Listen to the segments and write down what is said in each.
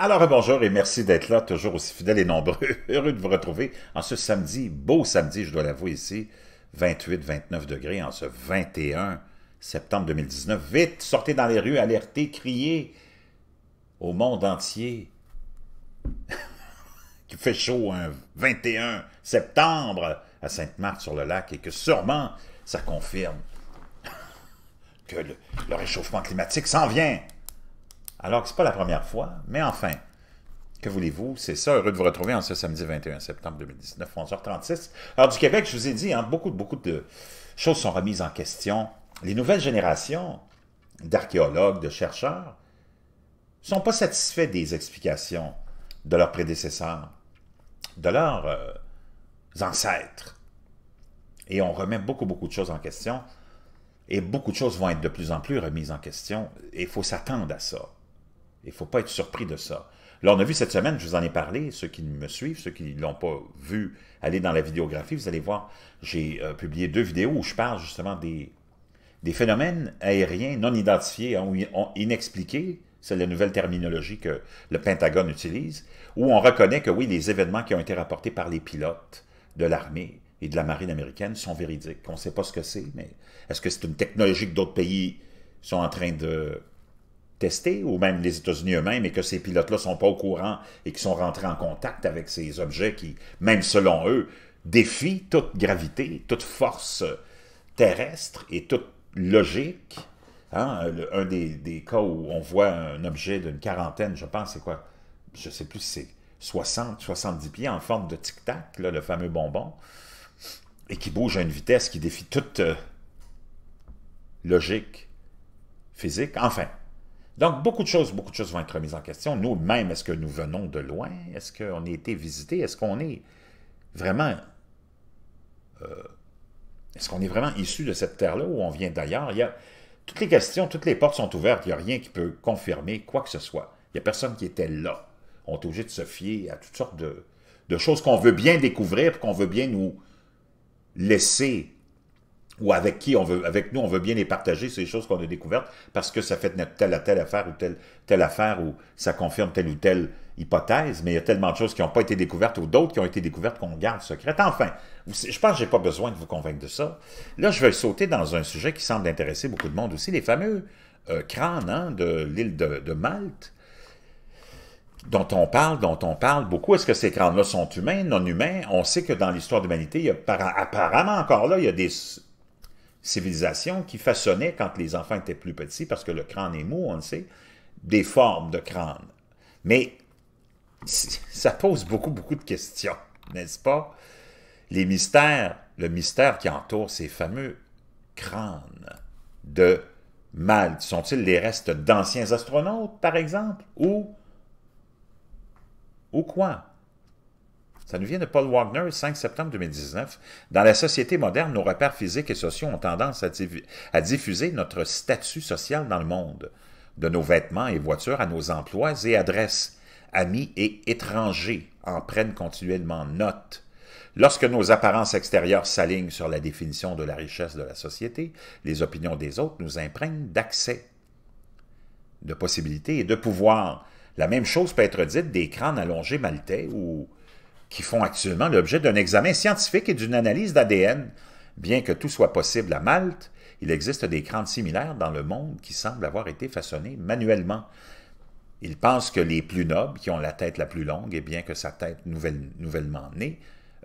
Alors euh, bonjour et merci d'être là, toujours aussi fidèles et nombreux. Heureux de vous retrouver en ce samedi, beau samedi, je dois l'avouer ici, 28-29 degrés, en ce 21 septembre 2019. Vite, sortez dans les rues, alertez, criez au monde entier qu'il fait chaud un 21 septembre à Sainte-Marthe-sur-le-Lac et que sûrement ça confirme que le réchauffement climatique s'en vient. Alors que ce n'est pas la première fois, mais enfin, que voulez-vous, c'est ça. Heureux de vous retrouver en ce samedi 21 septembre 2019, 11h36. Alors du Québec, je vous ai dit, hein, beaucoup, beaucoup de choses sont remises en question. Les nouvelles générations d'archéologues, de chercheurs, sont pas satisfaits des explications de leurs prédécesseurs, de leurs euh, ancêtres. Et on remet beaucoup, beaucoup de choses en question. Et beaucoup de choses vont être de plus en plus remises en question. Et il faut s'attendre à ça. Il ne faut pas être surpris de ça. Là, on a vu cette semaine, je vous en ai parlé, ceux qui me suivent, ceux qui ne l'ont pas vu, aller dans la vidéographie, vous allez voir, j'ai euh, publié deux vidéos où je parle justement des, des phénomènes aériens non identifiés hein, ou inexpliqués, c'est la nouvelle terminologie que le Pentagone utilise, où on reconnaît que oui, les événements qui ont été rapportés par les pilotes de l'armée et de la marine américaine sont véridiques. On ne sait pas ce que c'est, mais est-ce que c'est une technologie que d'autres pays sont en train de testés, ou même les États-Unis eux-mêmes, et que ces pilotes-là ne sont pas au courant et qui sont rentrés en contact avec ces objets qui, même selon eux, défient toute gravité, toute force terrestre et toute logique. Hein? un des, cas où on voit un objet d'une quarantaine, je pense, c'est quoi? Je sais plus si c'est 60, 70 pieds en forme de tic-tac, le fameux bonbon, et qui bouge à une vitesse qui défie toute euh, logique physique. Enfin, donc, beaucoup de choses, beaucoup de choses vont être remises en question. Nous-mêmes, est-ce que nous venons de loin? Est-ce qu'on a été visité? Est-ce qu'on est vraiment... Euh, est-ce qu'on est vraiment issu de cette terre-là ou on vient d'ailleurs? Il y a toutes les questions, toutes les portes sont ouvertes. Il n'y a rien qui peut confirmer quoi que ce soit. Il n'y a personne qui était là. On est obligé de se fier à toutes sortes de, de choses qu'on veut bien découvrir, qu'on veut bien nous laisser ou avec qui on veut, avec nous, on veut bien les partager, ces choses qu'on a découvertes, parce que ça fait telle à telle affaire ou telle, telle affaire, ou ça confirme telle ou telle hypothèse, mais il y a tellement de choses qui n'ont pas été découvertes ou d'autres qui ont été découvertes qu'on garde secrètes. Enfin, je pense que j'ai pas besoin de vous convaincre de ça. Là, je vais sauter dans un sujet qui semble intéresser beaucoup de monde aussi, les fameux euh, crânes hein, de l'île de, Malte, dont on parle, dont on parle beaucoup. Est-ce que ces crânes-là sont humains, non humains? On sait que dans l'histoire de l'humanité, apparemment encore là, il y a des civilisation qui façonnait, quand les enfants étaient plus petits, parce que le crâne est mou, on le sait, des formes de crâne. Mais ça pose beaucoup, beaucoup de questions, n'est-ce pas? Les mystères, le mystère qui entoure ces fameux crânes de mâles, sont-ils les restes d'anciens astronautes, par exemple, ou, ou quoi? Ça nous vient de Paul Wagner, 5 septembre 2019. Dans la société moderne, nos repères physiques et sociaux ont tendance à, diffuser notre statut social dans le monde, de nos vêtements et voitures à nos emplois et adresses. Amis et étrangers en prennent continuellement note. Lorsque nos apparences extérieures s'alignent sur la définition de la richesse de la société, les opinions des autres nous imprègnent d'accès, de possibilités et de pouvoir. La même chose peut être dite des crânes allongés maltais ou qui font actuellement l'objet d'un examen scientifique et d'une analyse d'ADN. Bien que tout soit possible à Malte, il existe des crânes similaires dans le monde qui semblent avoir été façonnés manuellement. Ils pensent que les plus nobles, qui ont la tête la plus longue, et bien que sa tête nouvellement née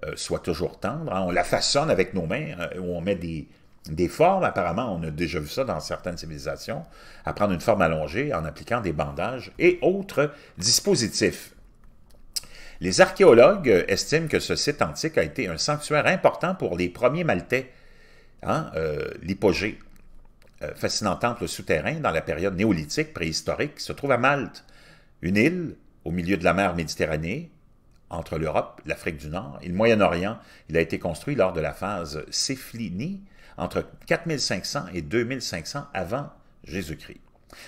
euh, soit toujours tendre, hein. on la façonne avec nos mains, euh, où on met des, des formes, apparemment, on a déjà vu ça dans certaines civilisations, à prendre une forme allongée en appliquant des bandages et autres dispositifs. Les archéologues estiment que ce site antique a été un sanctuaire important pour les premiers Maltais, hein, euh, l'Hypogée, euh, fascinant temple souterrain dans la période néolithique préhistorique se trouve à Malte, une île au milieu de la mer Méditerranée, entre l'Europe, l'Afrique du Nord et le Moyen-Orient. Il a été construit lors de la phase Séphlinie, entre 4500 et 2500 avant Jésus-Christ.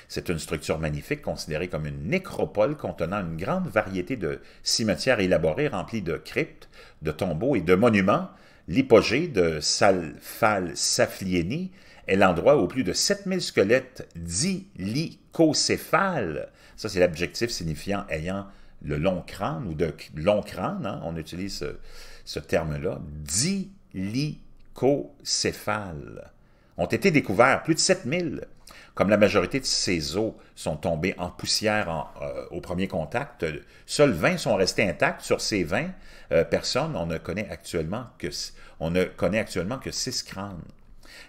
C'est une structure magnifique considérée comme une nécropole contenant une grande variété de cimetières élaborés remplis de cryptes, de tombeaux et de monuments. L'hypogée de Salfal Saflieni est l'endroit où plus de 7000 squelettes dilicocéphales – ça c'est l'adjectif signifiant ayant le long crâne ou de long crâne, hein, on utilise ce, terme-là, d'hylicocéphales, ont été découverts, plus de 7000 comme la majorité de ces os sont tombés en poussière euh, au premier contact, seuls 20 sont restés intacts. Sur ces 20 euh, personnes, on ne, connaît actuellement que, on ne connaît actuellement que 6 crânes.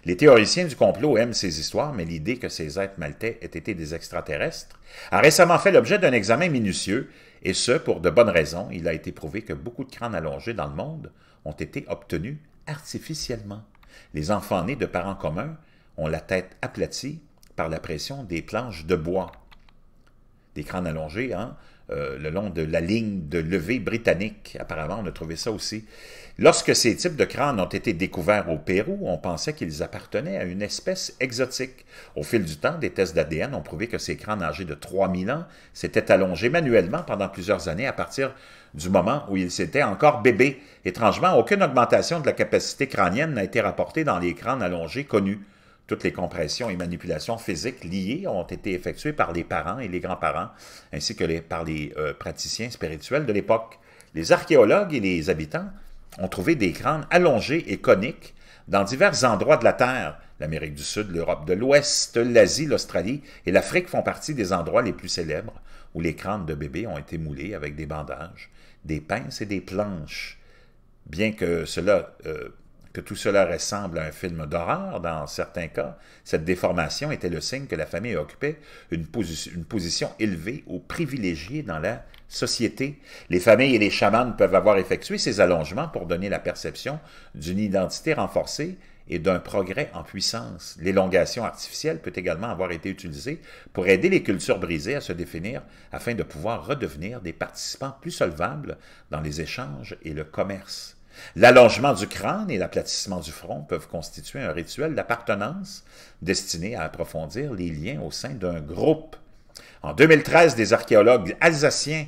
Les théoriciens du complot aiment ces histoires, mais l'idée que ces êtres maltais aient été des extraterrestres a récemment fait l'objet d'un examen minutieux, et ce, pour de bonnes raisons. Il a été prouvé que beaucoup de crânes allongés dans le monde ont été obtenus artificiellement. Les enfants nés de parents communs ont la tête aplatie par la pression des planches de bois, des crânes allongés hein, euh, le long de la ligne de levée britannique. Apparemment, on a trouvé ça aussi. Lorsque ces types de crânes ont été découverts au Pérou, on pensait qu'ils appartenaient à une espèce exotique. Au fil du temps, des tests d'ADN ont prouvé que ces crânes âgés de 3000 ans s'étaient allongés manuellement pendant plusieurs années à partir du moment où ils s'étaient encore bébés. Étrangement, aucune augmentation de la capacité crânienne n'a été rapportée dans les crânes allongés connus. Toutes les compressions et manipulations physiques liées ont été effectuées par les parents et les grands-parents, ainsi que par les euh, praticiens spirituels de l'époque. Les archéologues et les habitants ont trouvé des crânes allongés et coniques dans divers endroits de la Terre. L'Amérique du Sud, l'Europe de l'Ouest, l'Asie, l'Australie et l'Afrique font partie des endroits les plus célèbres où les crânes de bébés ont été moulés avec des bandages, des pinces et des planches. Bien que cela euh, que tout cela ressemble à un film d'horreur dans certains cas, cette déformation était le signe que la famille occupait une, position élevée ou privilégiée dans la société. Les familles et les chamans peuvent avoir effectué ces allongements pour donner la perception d'une identité renforcée et d'un progrès en puissance. L'élongation artificielle peut également avoir été utilisée pour aider les cultures brisées à se définir afin de pouvoir redevenir des participants plus solvables dans les échanges et le commerce. L'allongement du crâne et l'aplatissement du front peuvent constituer un rituel d'appartenance destiné à approfondir les liens au sein d'un groupe. En 2013, des archéologues alsaciens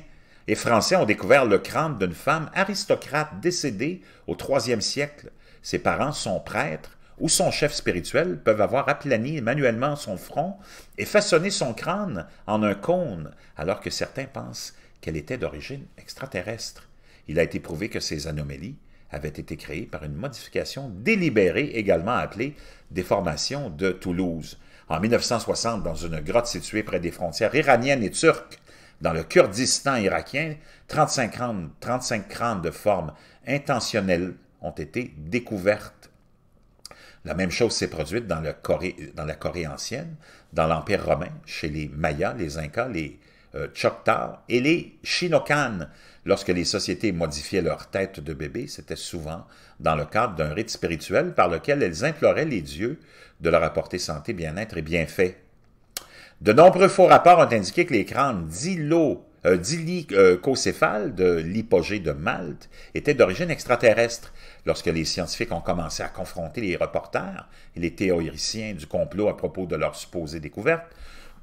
et français ont découvert le crâne d'une femme aristocrate décédée au 3 siècle. Ses parents sont prêtres ou son chef spirituel peuvent avoir aplani manuellement son front et façonné son crâne en un cône, alors que certains pensent qu'elle était d'origine extraterrestre. Il a été prouvé que ces anomalies avait été créé par une modification délibérée, également appelée déformation de Toulouse. En 1960, dans une grotte située près des frontières iraniennes et turques, dans le Kurdistan irakien, 35 crânes, de forme intentionnelle ont été découvertes. La même chose s'est produite dans, dans la Corée ancienne, dans l'Empire romain, chez les Mayas, les Incas, les euh, et les Shinokan. Lorsque les sociétés modifiaient leur tête de bébé, c'était souvent dans le cadre d'un rite spirituel par lequel elles imploraient les dieux de leur apporter santé, bien-être et bienfait. De nombreux faux rapports ont indiqué que les crânes d'îlots euh, de l'hypogée de Malte étaient d'origine extraterrestre. Lorsque les scientifiques ont commencé à confronter les reporters et les théoriciens du complot à propos de leur supposée découverte,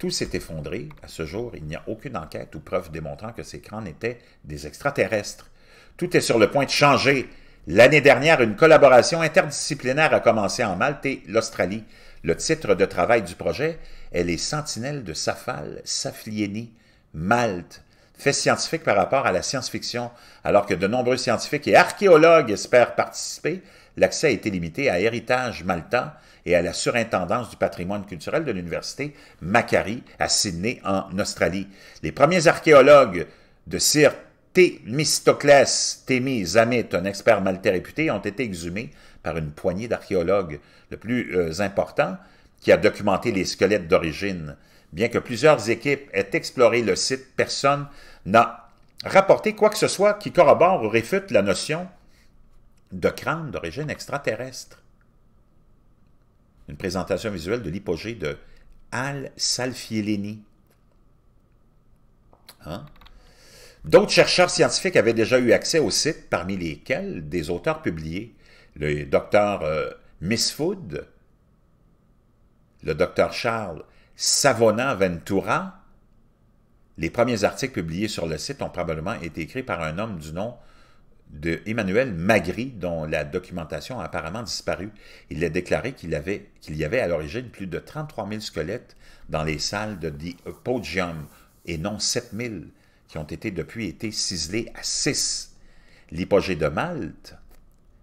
tout s'est effondré. À ce jour, il n'y a aucune enquête ou preuve démontrant que ces crânes étaient des extraterrestres. Tout est sur le point de changer. L'année dernière, une collaboration interdisciplinaire a commencé en Malte et l'Australie. Le titre de travail du projet est Les Sentinelles de Safal, Saflieni, Malte. Fait scientifique par rapport à la science-fiction, alors que de nombreux scientifiques et archéologues espèrent participer l'accès a été limité à Héritage Malta et à la surintendance du patrimoine culturel de l'Université Macquarie à Sydney, en Australie. Les premiers archéologues de Sir Thémistoclès, Thémis Zamit, un expert maltais réputé, ont été exhumés par une poignée d'archéologues. Le plus euh, important, qui a documenté les squelettes d'origine. Bien que plusieurs équipes aient exploré le site, personne n'a rapporté quoi que ce soit qui corrobore ou réfute la notion de crâne d'origine extraterrestre. Une présentation visuelle de l'hypogée de Al-Salfieleni. Hein? D'autres chercheurs scientifiques avaient déjà eu accès au site, parmi lesquels des auteurs publiés. Le docteur euh, Miss le docteur Charles Savona Ventura. Les premiers articles publiés sur le site ont probablement été écrits par un homme du nom de Emmanuel Magri, dont la documentation a apparemment disparu. Il a déclaré qu'il y avait à l'origine plus de 33 000 squelettes dans les salles de The et non 7 000, qui ont été depuis été ciselés à 6. L'hypogée de Malte,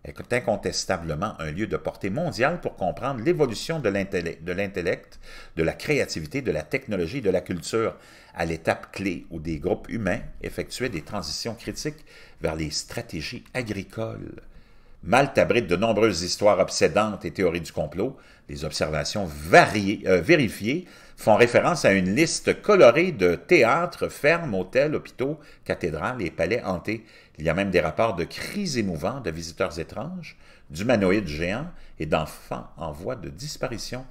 est incontestablement un lieu de portée mondiale pour comprendre l'évolution de l'intellect, de la créativité, de la technologie de la culture, à l'étape clé où des groupes humains effectuaient des transitions critiques vers les stratégies agricoles. Malte abrite de nombreuses histoires obsédantes et théories du complot. des observations variées, euh, vérifiées font référence à une liste colorée de théâtres, fermes, hôtels, hôpitaux, cathédrales et palais hantés. Il y a même des rapports de cris émouvants de visiteurs étranges, d'humanoïdes géants et d'enfants en voie de disparition.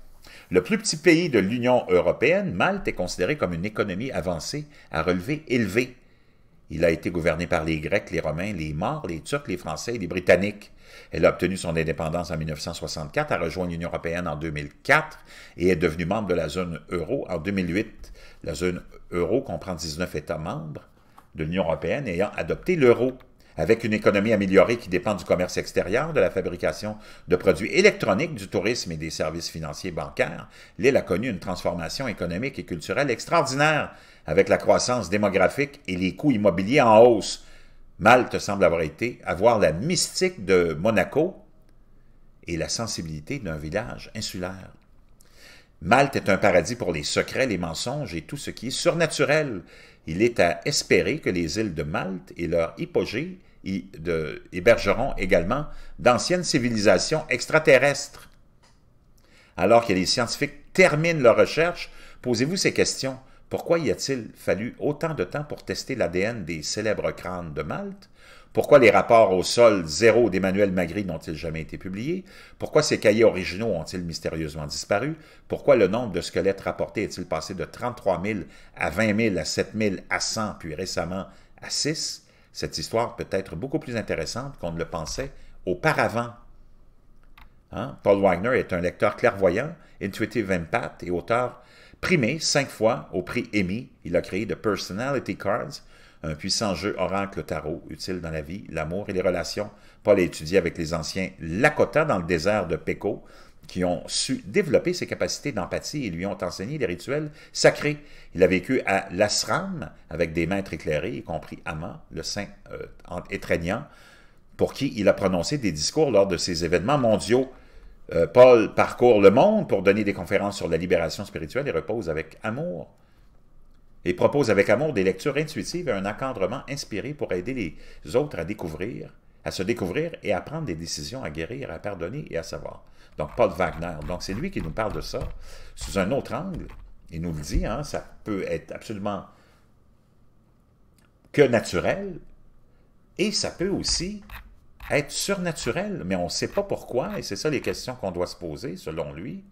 Le plus petit pays de l'Union européenne, Malte est considéré comme une économie avancée à relevé élevé. Il a été gouverné par les Grecs, les Romains, les Maures, les Turcs, les Français et les Britanniques. Elle a obtenu son indépendance en 1964, a rejoint l'Union européenne en 2004 et est devenue membre de la zone euro en 2008. La zone euro comprend 19 États membres de l'Union européenne ayant adopté l'euro. Avec une économie améliorée qui dépend du commerce extérieur, de la fabrication de produits électroniques, du tourisme et des services financiers bancaires, l'île a connu une transformation économique et culturelle extraordinaire avec la croissance démographique et les coûts immobiliers en hausse. Malte semble avoir été avoir la mystique de Monaco et la sensibilité d'un village insulaire. Malte est un paradis pour les secrets, les mensonges et tout ce qui est surnaturel. Il est à espérer que les îles de Malte et leur hypogée hébergeront également d'anciennes civilisations extraterrestres. Alors que les scientifiques terminent leurs recherches, posez-vous ces questions. Pourquoi y a-t-il fallu autant de temps pour tester l'ADN des célèbres crânes de Malte? Pourquoi les rapports au sol zéro d'Emmanuel Magri n'ont-ils jamais été publiés? Pourquoi ces cahiers originaux ont-ils mystérieusement disparu? Pourquoi le nombre de squelettes rapportés est-il passé de 33 000 à 20 000, à 7 000, à 100, puis récemment à 6? Cette histoire peut être beaucoup plus intéressante qu'on ne le pensait auparavant. Hein? Paul Wagner est un lecteur clairvoyant, intuitive empath et auteur Primé cinq fois au prix Emmy, il a créé The Personality Cards, un puissant jeu oracle tarot utile dans la vie, l'amour et les relations. Paul a étudié avec les anciens Lakota dans le désert de Péco, qui ont su développer ses capacités d'empathie et lui ont enseigné des rituels sacrés. Il a vécu à l'Asram avec des maîtres éclairés, y compris Amman, le saint étreignant, euh, pour qui il a prononcé des discours lors de ses événements mondiaux. Euh, Paul parcourt le monde pour donner des conférences sur la libération spirituelle et repose avec amour. Et propose avec amour des lectures intuitives et un encadrement inspiré pour aider les autres à découvrir, à se découvrir et à prendre des décisions, à guérir, à pardonner et à savoir. Donc, Paul Wagner. Donc, c'est lui qui nous parle de ça sous un autre angle. Il nous le dit, hein, ça peut être absolument que naturel et ça peut aussi être surnaturel, mais on ne sait pas pourquoi, et c'est ça les questions qu'on doit se poser, selon lui.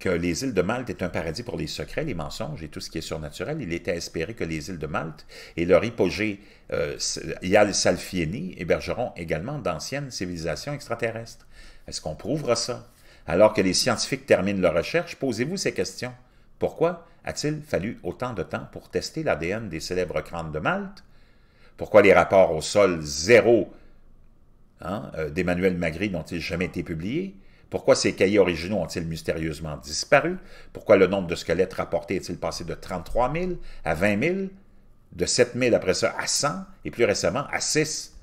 Que les îles de Malte est un paradis pour les secrets, les mensonges et tout ce qui est surnaturel. Il était espéré que les îles de Malte et leur hypogée euh, Yal Salfieni hébergeront également d'anciennes civilisations extraterrestres. Est-ce qu'on prouvera ça? Alors que les scientifiques terminent leurs recherches, posez-vous ces questions. Pourquoi a-t-il fallu autant de temps pour tester l'ADN des célèbres crânes de Malte pourquoi les rapports au sol zéro hein, euh, d'Emmanuel Magri n'ont-ils jamais été publiés? Pourquoi ces cahiers originaux ont-ils mystérieusement disparu? Pourquoi le nombre de squelettes rapportés est-il passé de 33 000 à 20 000, de 7 000 après ça à 100 et plus récemment à 6?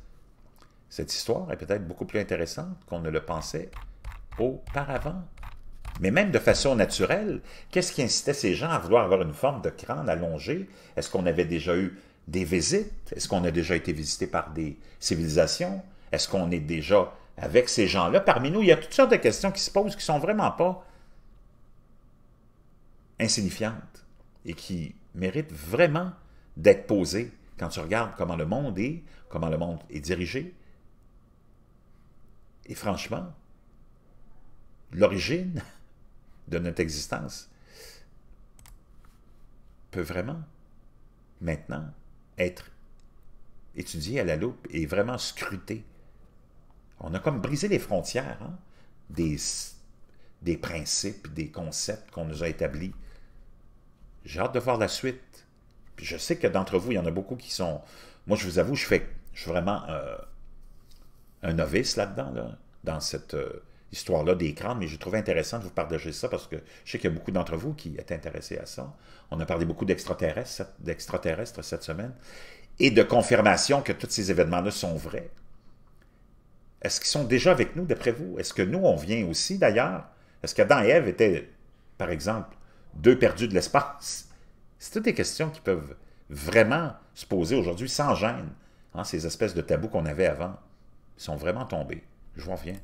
Cette histoire est peut-être beaucoup plus intéressante qu'on ne le pensait auparavant. Mais même de façon naturelle, qu'est-ce qui incitait ces gens à vouloir avoir une forme de crâne allongée? Est-ce qu'on avait déjà eu des visites? Est-ce qu'on a déjà été visité par des civilisations? Est-ce qu'on est déjà avec ces gens-là? Parmi nous, il y a toutes sortes de questions qui se posent qui ne sont vraiment pas insignifiantes et qui méritent vraiment d'être posées quand tu regardes comment le monde est, comment le monde est dirigé. Et franchement, l'origine de notre existence peut vraiment, maintenant, être étudié à la loupe et vraiment scruté. On a comme brisé les frontières hein, des, des principes, des concepts qu'on nous a établis. J'ai hâte de voir la suite. Puis je sais que d'entre vous, il y en a beaucoup qui sont... Moi, je vous avoue, je, fais, je suis vraiment euh, un novice là-dedans, dans cette... Euh, histoire-là d'écran, mais j'ai trouvé intéressant de vous partager ça parce que je sais qu'il y a beaucoup d'entre vous qui êtes intéressés à ça. On a parlé beaucoup d'extraterrestres cette, semaine et de confirmation que tous ces événements-là sont vrais. Est-ce qu'ils sont déjà avec nous, d'après vous? Est-ce que nous, on vient aussi, d'ailleurs? Est-ce qu'Adam et Ève étaient, par exemple, deux perdus de l'espace? C'est toutes des questions qui peuvent vraiment se poser aujourd'hui sans gêne. Hein, ces espèces de tabous qu'on avait avant sont vraiment tombés. Je vous reviens.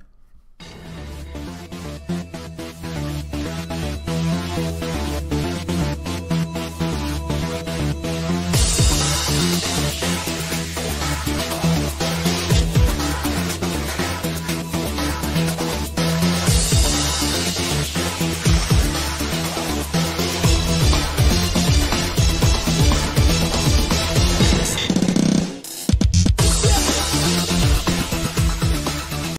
Bye.